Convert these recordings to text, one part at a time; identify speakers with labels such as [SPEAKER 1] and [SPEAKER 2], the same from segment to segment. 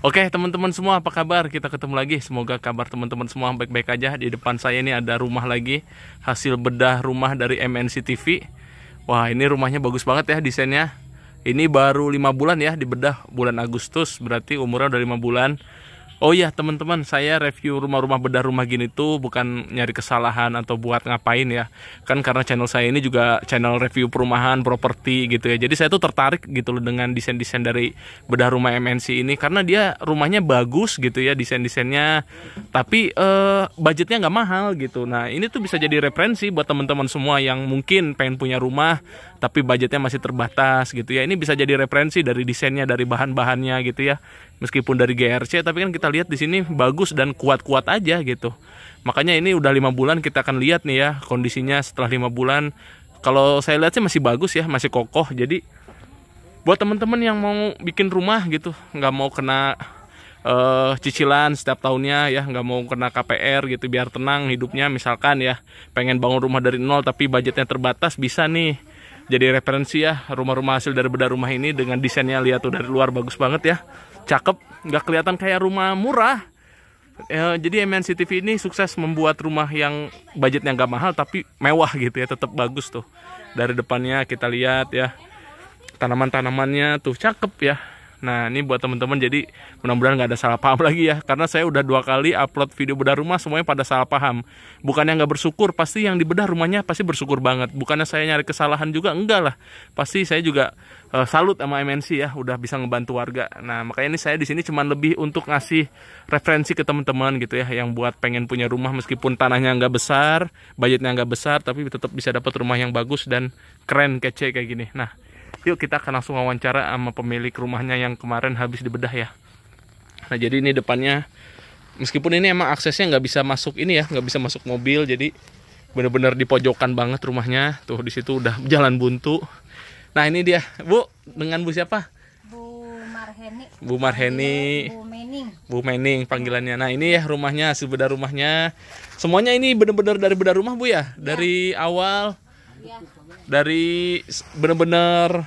[SPEAKER 1] Oke teman-teman semua apa kabar? Kita ketemu lagi. Semoga kabar teman-teman semua baik-baik aja. Di depan saya ini ada rumah lagi hasil bedah rumah dari MNC TV. Wah ini rumahnya bagus banget ya desainnya. Ini baru lima bulan ya di bedah bulan Agustus berarti umurnya udah lima bulan. Oh iya teman-teman, saya review rumah-rumah bedah rumah gini tuh bukan nyari kesalahan atau buat ngapain ya. Kan karena channel saya ini juga channel review perumahan, properti gitu ya. Jadi saya tuh tertarik gitu loh dengan desain-desain dari bedah rumah MNC ini karena dia rumahnya bagus gitu ya desain-desainnya. Tapi eh, budgetnya nggak mahal gitu. Nah ini tuh bisa jadi referensi buat teman-teman semua yang mungkin pengen punya rumah tapi budgetnya masih terbatas gitu ya. Ini bisa jadi referensi dari desainnya, dari bahan-bahannya gitu ya. Meskipun dari GRC tapi kan kita lihat di sini bagus dan kuat-kuat aja gitu. Makanya ini udah lima bulan kita akan lihat nih ya kondisinya setelah lima bulan. Kalau saya lihat sih masih bagus ya, masih kokoh. Jadi buat teman-teman yang mau bikin rumah gitu, nggak mau kena uh, cicilan setiap tahunnya ya nggak mau kena KPR gitu biar tenang hidupnya misalkan ya pengen bangun rumah dari nol tapi budgetnya terbatas bisa nih jadi referensi ya rumah-rumah hasil dari bedah rumah ini dengan desainnya lihat tuh dari luar bagus banget ya cakep nggak kelihatan kayak rumah murah e, jadi MNC TV ini sukses membuat rumah yang budgetnya nggak mahal tapi mewah gitu ya tetap bagus tuh dari depannya kita lihat ya tanaman-tanamannya tuh cakep ya Nah ini buat teman-teman jadi mudah-mudahan nggak ada salah paham lagi ya karena saya udah dua kali upload video bedah rumah semuanya pada salah paham. Bukannya nggak bersyukur pasti yang dibedah rumahnya pasti bersyukur banget. Bukannya saya nyari kesalahan juga enggak lah. Pasti saya juga uh, salut sama MNC ya udah bisa ngebantu warga. Nah makanya ini saya di sini cuman lebih untuk ngasih referensi ke teman-teman gitu ya yang buat pengen punya rumah meskipun tanahnya nggak besar, budgetnya nggak besar tapi tetap bisa dapat rumah yang bagus dan keren kece kayak gini. Nah Yuk kita akan langsung wawancara sama pemilik rumahnya yang kemarin habis dibedah ya. Nah jadi ini depannya meskipun ini emang aksesnya nggak bisa masuk ini ya nggak bisa masuk mobil jadi bener-bener di pojokan banget rumahnya tuh di situ udah jalan buntu. Nah ini dia Bu dengan Bu siapa? Bu Marheni. Bu Marheni. Bu Mening. Bu Mening panggilannya. Nah ini ya rumahnya si bedah rumahnya. Semuanya ini bener-bener dari bedah rumah Bu ya, ya. dari awal dari bener-bener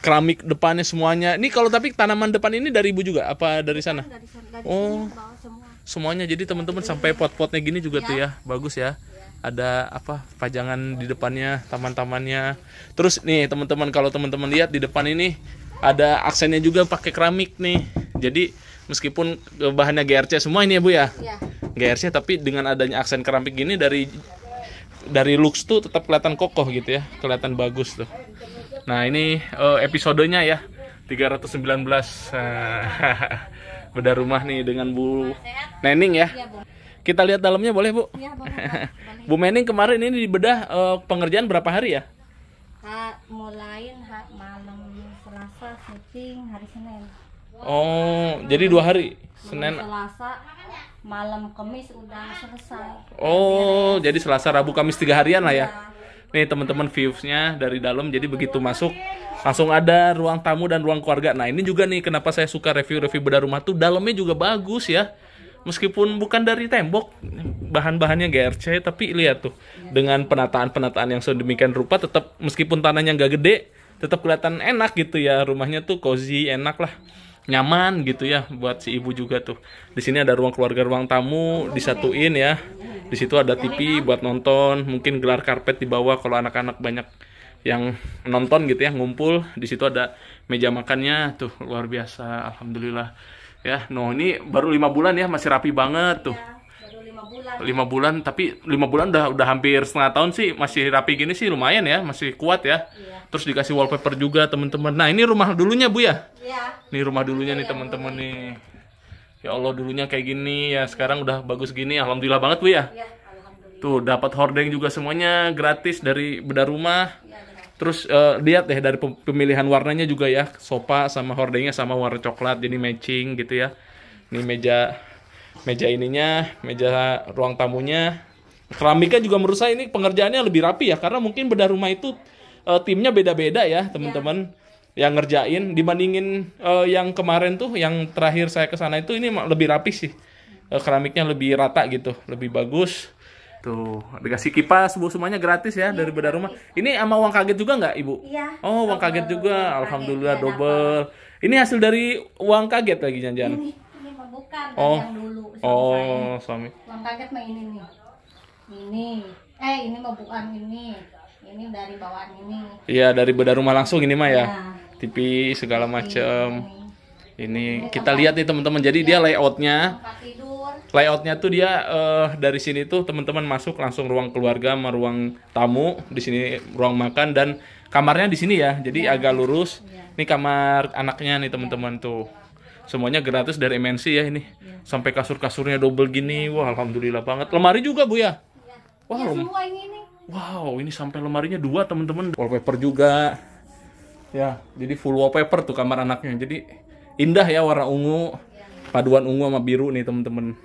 [SPEAKER 1] keramik depannya semuanya ini kalau tapi tanaman depan ini dari ibu juga apa dari sana oh semuanya jadi iya, teman-teman sampai pot-potnya gini juga tuh iya. ya bagus ya iya. ada apa pajangan di depannya taman-tamannya terus nih teman-teman kalau teman-teman lihat di depan ini ada aksennya juga pakai keramik nih jadi meskipun bahannya GRC semua ini ya bu ya. GRC tapi dengan adanya aksen keramik gini dari dari looks tuh tetap kelihatan kokoh gitu ya kelihatan bagus tuh nah ini uh, episodenya ya 319 beda rumah nih dengan Bu Nening ya iya, kita lihat dalamnya boleh Bu iya, Bu Nening kemarin ini dibedah uh, pengerjaan berapa hari ya
[SPEAKER 2] mulai malam Selasa syuting hari Senin.
[SPEAKER 1] Oh, jadi dua hari. Senin
[SPEAKER 2] malam Kamis udah selesai.
[SPEAKER 1] Oh, jadi Selasa, Rabu, Kamis tiga harian lah ya. Iya. Nih teman-teman viewsnya dari dalam, jadi begitu masuk langsung ada ruang tamu dan ruang keluarga. Nah ini juga nih kenapa saya suka review-review bedah rumah tuh dalamnya juga bagus ya. Meskipun bukan dari tembok, bahan-bahannya GRC, tapi lihat tuh dengan penataan-penataan yang sedemikian rupa, tetap meskipun tanahnya nggak gede, tetap kelihatan enak gitu ya rumahnya tuh cozy enak lah nyaman gitu ya buat si ibu juga tuh. Di sini ada ruang keluarga, ruang tamu disatuin ya. Di situ ada TV buat nonton, mungkin gelar karpet di bawah kalau anak-anak banyak yang nonton gitu ya ngumpul. Di situ ada meja makannya tuh luar biasa alhamdulillah. Ya, no ini baru lima bulan ya masih rapi banget tuh lima bulan tapi lima bulan udah udah hampir setengah tahun sih masih rapi gini sih lumayan ya masih kuat ya iya. terus dikasih wallpaper juga teman-teman nah ini rumah dulunya bu ya iya. ini rumah dulunya iya, nih iya, teman-teman nih ya Allah dulunya kayak gini ya sekarang udah bagus gini alhamdulillah banget bu ya iya, tuh dapat hordeng juga semuanya gratis dari bedah rumah iya, terus uh, lihat deh dari pemilihan warnanya juga ya sofa sama hordengnya sama warna coklat jadi matching gitu ya ini meja meja ininya, meja ruang tamunya. Keramiknya juga menurut saya ini pengerjaannya lebih rapi ya karena mungkin bedah rumah itu e, timnya beda-beda ya, teman-teman. Yeah yang ngerjain dibandingin uh, yang kemarin tuh yang terakhir saya ke sana itu ini lebih rapi sih. Uh, keramiknya lebih rata gitu, lebih bagus. Tuh, dikasih kipas bu semuanya gratis ya, ya dari beda rumah. Ini sama uang kaget juga nggak ibu? Iya. Oh uang kaget juga, alhamdulillah iya, double. Ini hasil dari uang kaget lagi janjian
[SPEAKER 2] bukan kan oh. yang dulu suami oh, saya. suami. Uang kaget mah ini nih. Ini. Eh, ini mah bukan ini. Ini dari bawaan ini.
[SPEAKER 1] Iya, dari beda rumah langsung ini mah ya. ya. TV segala macem, Ini, kita lihat nih teman-teman. Jadi ya. dia iya. layoutnya layoutnya tuh dia uh, dari sini tuh teman-teman masuk langsung ruang keluarga sama ruang tamu di sini ruang makan dan kamarnya di sini ya jadi ya. agak lurus ya. ini kamar anaknya nih teman-teman tuh semuanya gratis dari MNC ya ini ya. sampai kasur-kasurnya double gini iya. wah alhamdulillah banget lemari juga bu ya, ya. wow ya, semua ini wow ini sampai lemarinya dua temen-temen wallpaper juga ya jadi full wallpaper tuh kamar anaknya jadi indah ya warna ungu iya. paduan ungu sama biru nih temen-temen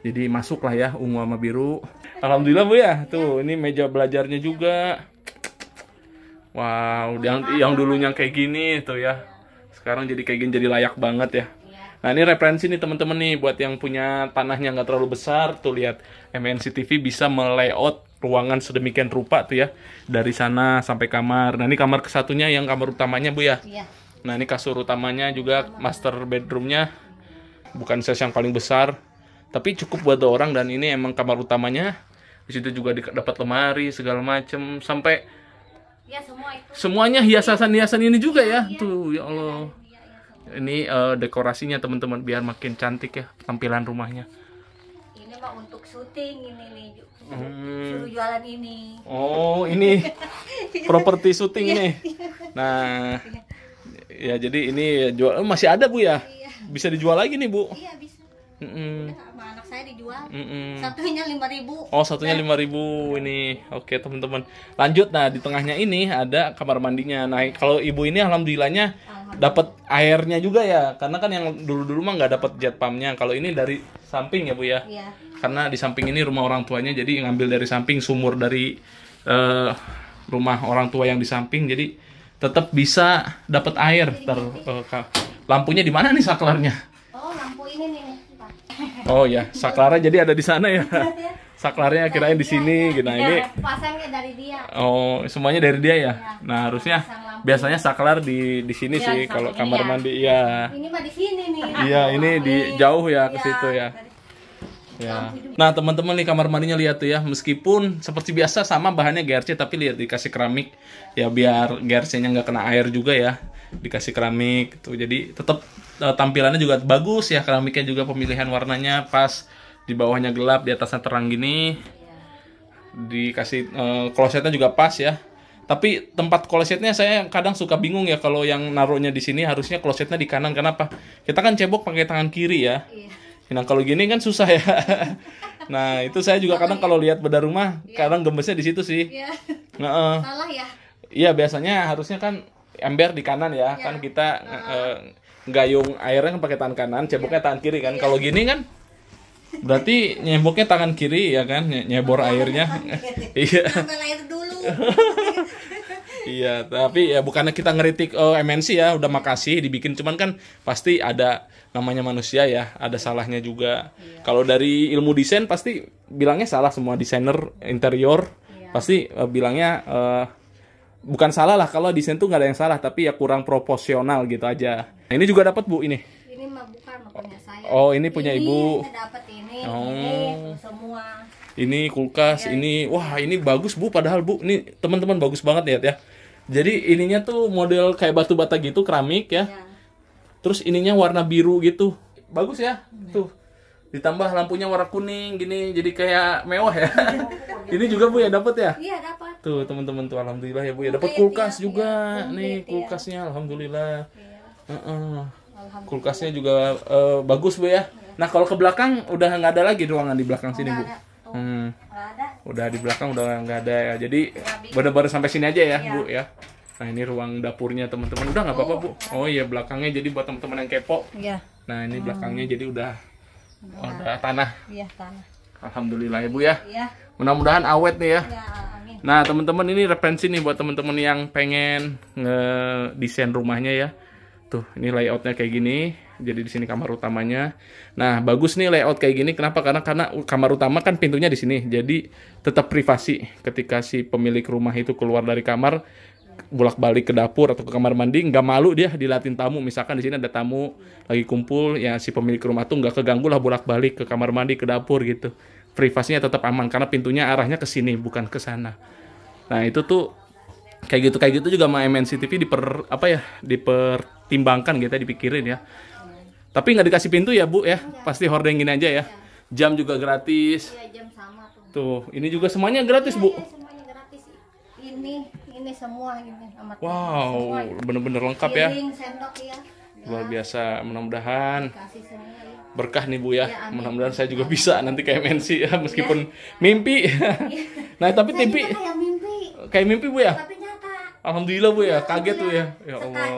[SPEAKER 1] jadi masuk lah ya ungu sama biru alhamdulillah bu ya tuh iya. ini meja belajarnya juga wow yang yang dulunya kayak gini tuh ya sekarang jadi kayak gini jadi layak banget ya iya. Nah ini referensi nih teman-teman nih buat yang punya tanahnya nggak terlalu besar tuh lihat MNC TV bisa melayout ruangan sedemikian rupa tuh ya dari sana sampai kamar. Nah ini kamar kesatunya yang kamar utamanya bu ya. Iya. Nah ini kasur utamanya juga master bedroomnya bukan size yang paling besar tapi cukup buat orang dan ini emang kamar utamanya di situ juga dapat lemari segala macem sampai
[SPEAKER 2] ya semua itu
[SPEAKER 1] semuanya hiasan-hiasan ini juga ya, ya, tuh ya iya, Allah ya, ini uh, dekorasinya teman-teman biar makin cantik ya tampilan rumahnya
[SPEAKER 2] ini mah untuk syuting ini nih
[SPEAKER 1] hmm. suruh
[SPEAKER 2] jualan ini oh ini properti syuting nih
[SPEAKER 1] nah ya jadi ini jual eh, masih ada bu ya bisa dijual lagi nih bu iya bisa mm -mm jual mm -mm.
[SPEAKER 2] satunya lima ribu
[SPEAKER 1] oh satunya nah. lima ribu ini oke teman-teman lanjut nah di tengahnya ini ada kamar mandinya nah kalau ibu ini alhamdulillahnya dapat airnya juga ya karena kan yang dulu-dulu mah nggak dapat jet pumpnya kalau ini dari samping ya bu ya yeah. karena di samping ini rumah orang tuanya jadi ngambil dari samping sumur dari uh, rumah orang tua yang di samping jadi tetap bisa dapat air ter uh, lampunya di mana nih saklarnya Oh ya, saklarnya jadi ada di sana ya. Iya, iya. Saklarnya kirain di iya, sini, gitu. Nah, ini Oh, semuanya dari dia ya. Nah, harusnya biasanya saklar di di sini sih kalau kamar mandi ya.
[SPEAKER 2] Ini mah di sini nih.
[SPEAKER 1] Iya, ini di jauh ya ke situ ya. Ya. Nah teman-teman nih kamar mandinya lihat tuh ya Meskipun seperti biasa sama bahannya GRC Tapi lihat dikasih keramik Ya biar GRC nya nggak kena air juga ya dikasih keramik tuh gitu. jadi tetap uh, eh, tampilannya juga bagus ya keramiknya juga pemilihan warnanya pas di bawahnya gelap di atasnya terang gini dikasih uh, klosetnya juga pas ya tapi tempat klosetnya saya kadang suka bingung ya kalau yang naruhnya di sini harusnya klosetnya di kanan kenapa kita kan cebok pakai tangan kiri ya iya. nah kalau gini kan susah ya nah itu saya juga kadang kalau lihat beda rumah iya. kadang gemesnya di situ sih iya. nah, uh. salah ya iya biasanya harusnya kan ember di kanan ya, ya. kan kita uh, uh gayung airnya kan pakai tangan kanan, ceboknya ya. tangan kiri kan. Ya. Kalau gini kan berarti nyeboknya tangan kiri ya kan, nyebor oh, airnya. Iya. Iya, tapi ya bukannya kita ngeritik oh, MNC ya, udah makasih dibikin cuman kan pasti ada namanya manusia ya, ada salahnya juga. Iya. Kalau dari ilmu desain pasti bilangnya salah semua desainer interior iya. pasti uh, bilangnya uh, bukan salah lah kalau desain tuh nggak ada yang salah tapi ya kurang proporsional gitu aja nah, ini juga dapat bu ini
[SPEAKER 2] ini mah bukan punya
[SPEAKER 1] saya oh ini punya ini, ibu ini
[SPEAKER 2] dapat ini oh. ini semua
[SPEAKER 1] ini kulkas ya. ini wah ini bagus bu padahal bu ini teman-teman bagus banget lihat ya jadi ininya tuh model kayak batu bata gitu keramik ya, ya. terus ininya warna biru gitu bagus ya, ya. tuh ditambah lampunya warna kuning gini jadi kayak mewah ya ini juga bu ya dapat ya
[SPEAKER 2] iya dapat
[SPEAKER 1] tuh teman-teman tuh alhamdulillah ya bu ya dapat kulkas juga ya, nih ya. kulkasnya iya. alhamdulillah kulkasnya juga uh, bagus bu ya iya. nah kalau ke belakang udah nggak ada lagi ruangan di belakang sini bu ada. hmm. ada. udah di belakang udah nggak ada ya jadi bener-bener sampai sini aja ya iya. bu ya Nah ini ruang dapurnya teman-teman. Udah nggak apa-apa oh, bu. Oh iya belakangnya jadi buat teman-teman yang kepo. Iya. Nah ini hmm. belakangnya jadi udah Oh, ada tanah. Iya, tanah. Alhamdulillah Ibu ya. Iya. Mudah-mudahan awet nih ya. ya Nah, teman-teman ini referensi nih buat teman-teman yang pengen desain rumahnya ya. Tuh, ini layoutnya kayak gini. Jadi di sini kamar utamanya. Nah, bagus nih layout kayak gini. Kenapa? Karena karena kamar utama kan pintunya di sini. Jadi tetap privasi ketika si pemilik rumah itu keluar dari kamar, bolak-balik ke dapur atau ke kamar mandi nggak malu dia dilatin tamu misalkan di sini ada tamu lagi kumpul ya si pemilik rumah tuh nggak keganggu lah bolak-balik ke kamar mandi ke dapur gitu privasinya tetap aman karena pintunya arahnya ke sini bukan ke sana nah itu tuh kayak gitu kayak gitu juga sama MNC TV diper apa ya dipertimbangkan gitu ya, dipikirin ya tapi nggak dikasih pintu ya bu ya iya. pasti hordengin aja ya iya. jam juga gratis iya, tuh ini juga semuanya gratis bu
[SPEAKER 2] ini ini semua ini gitu, amat
[SPEAKER 1] wow gitu. bener-bener lengkap ya
[SPEAKER 2] sendok ya
[SPEAKER 1] luar biasa mudah-mudahan ya. berkah nih bu ya, ya mudah-mudahan saya juga bisa nanti kayak MNC, ya meskipun ya. mimpi ya. nah tapi mimpi kayak mimpi bu ya tapi nyata alhamdulillah bu ya iya, kaget tuh ya ya allah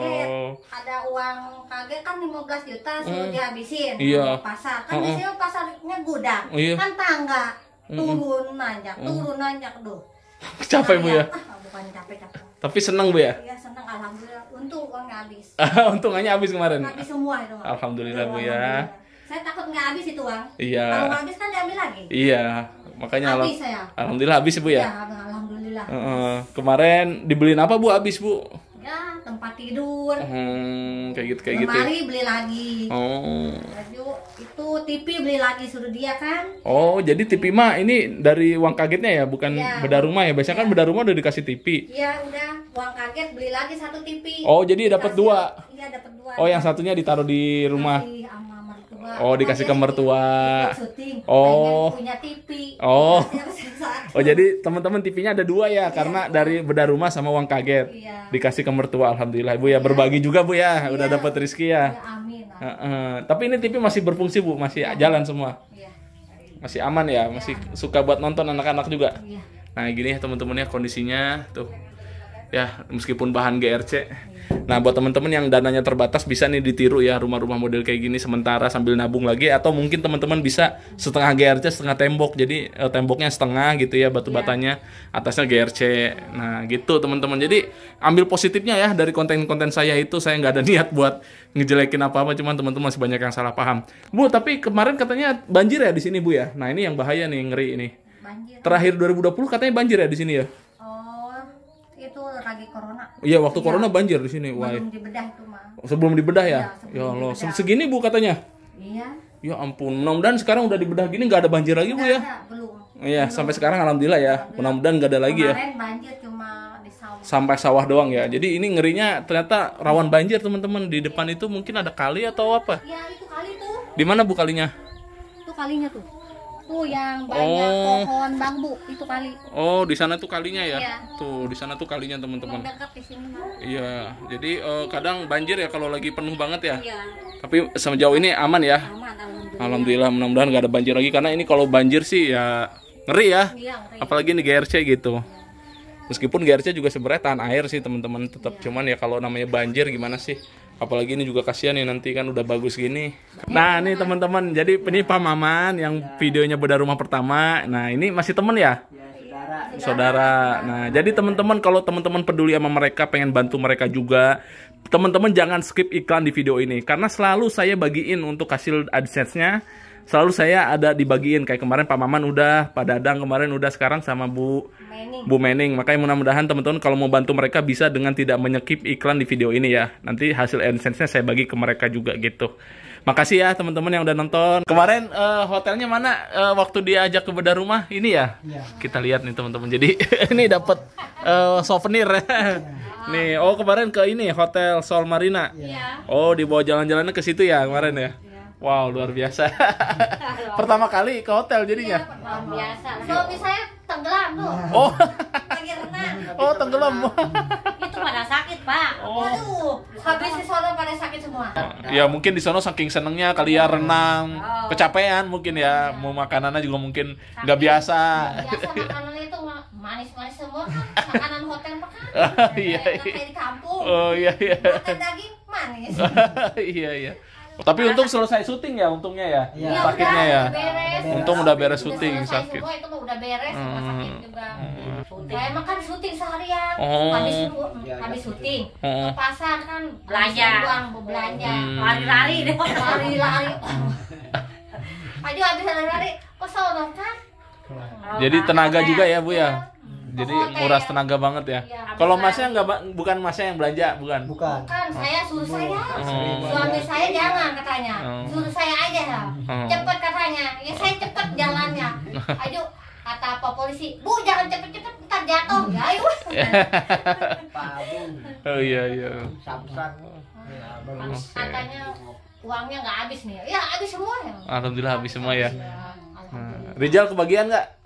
[SPEAKER 2] ada uang kaget kan 15 juta sudah hmm. dihabisin iya. pasar kan uh -uh. biasanya pasarnya gudang iya. kan tangga hmm. turun nanjak hmm. turun nanjak doh
[SPEAKER 1] capek bu ya iya. Tapi seneng Bu ya?
[SPEAKER 2] Iya seneng alhamdulillah. Untung uangnya habis.
[SPEAKER 1] Untungannya habis kemarin. Habis semua itu. Alhamdulillah Bu ya.
[SPEAKER 2] Saya takut nggak habis itu uang. Iya. Kalau habis kan diambil lagi. Iya.
[SPEAKER 1] Makanya habis saya. Alhamdulillah habis Bu ya. Iya,
[SPEAKER 2] alhamdulillah. Uh, uh,
[SPEAKER 1] kemarin dibeliin apa Bu habis Bu?
[SPEAKER 2] Ya, tempat tidur.
[SPEAKER 1] Hmm, kayak gitu kayak gitu, ya? Lemari gitu.
[SPEAKER 2] Kemarin beli lagi. Oh. Baju itu TV beli lagi suruh dia kan
[SPEAKER 1] oh jadi TV mah ini dari uang kagetnya ya bukan ya. beda rumah ya biasanya ya. kan iya. beda rumah udah dikasih TV
[SPEAKER 2] iya udah uang kaget beli lagi satu TV oh jadi dapat dua iya dapat dua oh yang satunya ditaruh di rumah Oh, dikasih ke mertua. Oh. Punya TV.
[SPEAKER 1] Oh. Oh, jadi teman-teman TV-nya ada dua ya, iya. karena dari beda rumah sama uang kaget. Iya. Dikasih ke mertua, alhamdulillah. ibu ya, iya. berbagi juga Bu ya, iya. udah dapat rezeki ya. Amin. Uh, uh, tapi ini TV masih berfungsi bu, masih ya. jalan semua. Ya. Masih aman ya, masih iya. suka buat nonton anak-anak juga. Ya. Nah gini ya teman-temannya kondisinya tuh ya meskipun bahan GRC. Nah, buat teman-teman yang dananya terbatas bisa nih ditiru ya rumah-rumah model kayak gini sementara sambil nabung lagi atau mungkin teman-teman bisa setengah GRC, setengah tembok. Jadi eh, temboknya setengah gitu ya batu iya. batanya, atasnya GRC. Nah, gitu teman-teman. Jadi ambil positifnya ya dari konten-konten saya itu saya nggak ada niat buat ngejelekin apa-apa cuman teman-teman masih banyak yang salah paham. Bu, tapi kemarin katanya banjir ya di sini, Bu ya. Nah, ini yang bahaya nih, ngeri ini. Banjir. Terakhir 2020 katanya banjir ya di sini ya
[SPEAKER 2] lagi corona.
[SPEAKER 1] Iya, waktu ya. corona banjir di sini. Wah. Sebelum
[SPEAKER 2] dibedah itu mah.
[SPEAKER 1] Sebelum dibedah ya? Ya, ya Allah, dibedah. segini Bu katanya. Iya. Ya ampun, mudah-mudahan sekarang udah dibedah gini nggak ada banjir lagi Bu ya? belum. Iya, belum. sampai sekarang alhamdulillah ya. Mudah-mudahan nggak ada lagi ya. Kemarin
[SPEAKER 2] ya. banjir cuma di sawah.
[SPEAKER 1] Sampai sawah doang ya. Jadi ini ngerinya ternyata rawan banjir teman-teman. Di depan itu mungkin ada kali atau apa? Iya, itu kali tuh. Di mana Bu kalinya?
[SPEAKER 2] Itu kalinya tuh bambu yang oh. banyak oh. pohon bambu itu kali.
[SPEAKER 1] Oh, di sana tuh kalinya ya. Iya. Tuh, di sana tuh kalinya teman-teman. Iya, jadi uh, kadang banjir ya kalau lagi penuh banget ya. Iya. Tapi sejauh ini aman ya. Aman, alhamdulillah. Alhamdulillah, mudah-mudahan gak ada banjir lagi karena ini kalau banjir sih ya ngeri ya. Iya, ngeri. Apalagi ini GRC gitu. Meskipun GRC juga sebenarnya tahan air sih teman-teman tetap iya. cuman ya kalau namanya banjir gimana sih? apalagi ini juga kasihan ya nanti kan udah bagus gini nah ini teman-teman jadi ini Pak Maman yang iya. videonya beda rumah pertama nah ini masih temen ya iya, saudara saudara nah jadi teman-teman kalau teman-teman peduli sama mereka pengen bantu mereka juga teman-teman jangan skip iklan di video ini karena selalu saya bagiin untuk hasil adsense-nya selalu saya ada dibagiin kayak kemarin Pak Maman udah, Pak Dadang kemarin udah, sekarang sama Bu Mening. Bu Mening. Makanya mudah-mudahan teman-teman kalau mau bantu mereka bisa dengan tidak menyekip iklan di video ini ya. Nanti hasil AdSense-nya saya bagi ke mereka juga gitu. Makasih ya teman-teman yang udah nonton. Kemarin uh, hotelnya mana uh, waktu ajak ke bedah rumah ini ya? ya. Kita lihat nih teman-teman. Jadi ini dapat uh, eh, souvenir. Ya. nih, oh kemarin ke ini hotel Sol Marina. Ya. Oh, bawah jalan-jalannya ke situ ya kemarin ya. Iya. Wow, luar biasa. pertama kali ke hotel jadinya. Iya,
[SPEAKER 2] luar biasa. Suami misalnya saya tenggelam tuh. Oh.
[SPEAKER 1] Lagi Oh, tenggelam.
[SPEAKER 2] Itu pada sakit, Pak. Oh. Waduh, habis di sono pada sakit semua.
[SPEAKER 1] Oh, ya, mungkin di sono saking senengnya kali ya renang, oh. kecapean mungkin ya, iya. mau makanannya juga mungkin nggak biasa. Iya, biasa
[SPEAKER 2] makanannya itu manis-manis semua kan, makanan hotel pekan.
[SPEAKER 1] Oh, iya, iya. Kayak
[SPEAKER 2] di kampung. Oh, iya,
[SPEAKER 1] iya. Makan daging manis. iya, iya. Tapi untung kan selesai syuting ya untungnya ya. Iya, iya, sakitnya udah, ya. Beres. Untung udah beres syuting sakit. Semua
[SPEAKER 2] itu mah udah beres, hmm. sakit juga. Hmm. makan Nah, emang kan syuting seharian. Oh. Habis ya, habis syuting ke ke pasar kan belanja. belanja. Mm. Lari-lari deh. Lari-lari. Aduh habis lari-lari, kok kan? Jadi tenaga
[SPEAKER 1] iya. juga ya, Bu ya jadi oh, nguras tenaga banget ya. Iya, Kalau masnya nggak bukan masnya yang belanja, bukan. Bukan. Bukan, saya suruh saya. Hmm. Suami saya jangan
[SPEAKER 2] katanya. Hmm. Suruh saya aja lah. Ya. Hmm. Cepet katanya. Ya saya cepet jalannya. Ayo kata apa polisi, "Bu, jangan cepet-cepet ntar jatuh." Ya, ayo.
[SPEAKER 1] oh iya iya.
[SPEAKER 2] Samsak. Ya, katanya uangnya nggak habis nih. Ya habis semua ya.
[SPEAKER 1] Alhamdulillah habis semua ya. Iya, nah, Rizal kebagian nggak?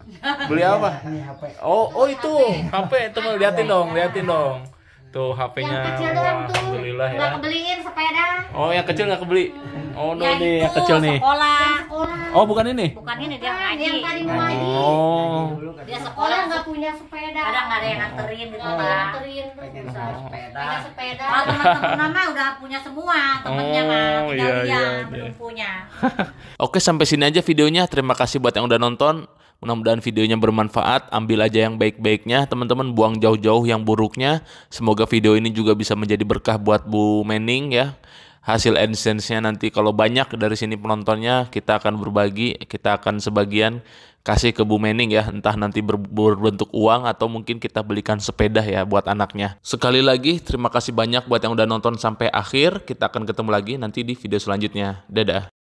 [SPEAKER 1] Beli iya, apa? Ini HP. Oh, oh itu HP, HP itu liatin dong, liatin dong. Tuh HP-nya. Yang kecil tuh. Alhamdulillah ya. nggak
[SPEAKER 2] kebeliin sepeda.
[SPEAKER 1] Oh, yang kecil nggak kebeli. Oh, no yang nih, yang kecil nih.
[SPEAKER 2] Sekolah. sekolah. Oh, bukan ini. Bukan ini dia ngaji. Yang tadi ngaji.
[SPEAKER 1] Oh.
[SPEAKER 2] Dia sekolah nggak punya sepeda. Kadang nggak ada yang nganterin gitu lah. Nganterin. sepeda. Punya sepeda. Kalau teman-teman mah udah punya semua temennya mah. Oh, iya, dia iya, belum iya.
[SPEAKER 1] punya. Oke, sampai sini aja videonya. Terima kasih buat yang udah nonton. Mudah-mudahan videonya bermanfaat. Ambil aja yang baik-baiknya, teman-teman. Buang jauh-jauh yang buruknya. Semoga video ini juga bisa menjadi berkah buat Bu Mening ya hasil AdSense-nya nanti kalau banyak dari sini penontonnya kita akan berbagi, kita akan sebagian kasih ke Bu Mening ya, entah nanti ber berbentuk uang atau mungkin kita belikan sepeda ya buat anaknya. Sekali lagi terima kasih banyak buat yang udah nonton sampai akhir, kita akan ketemu lagi nanti di video selanjutnya. Dadah.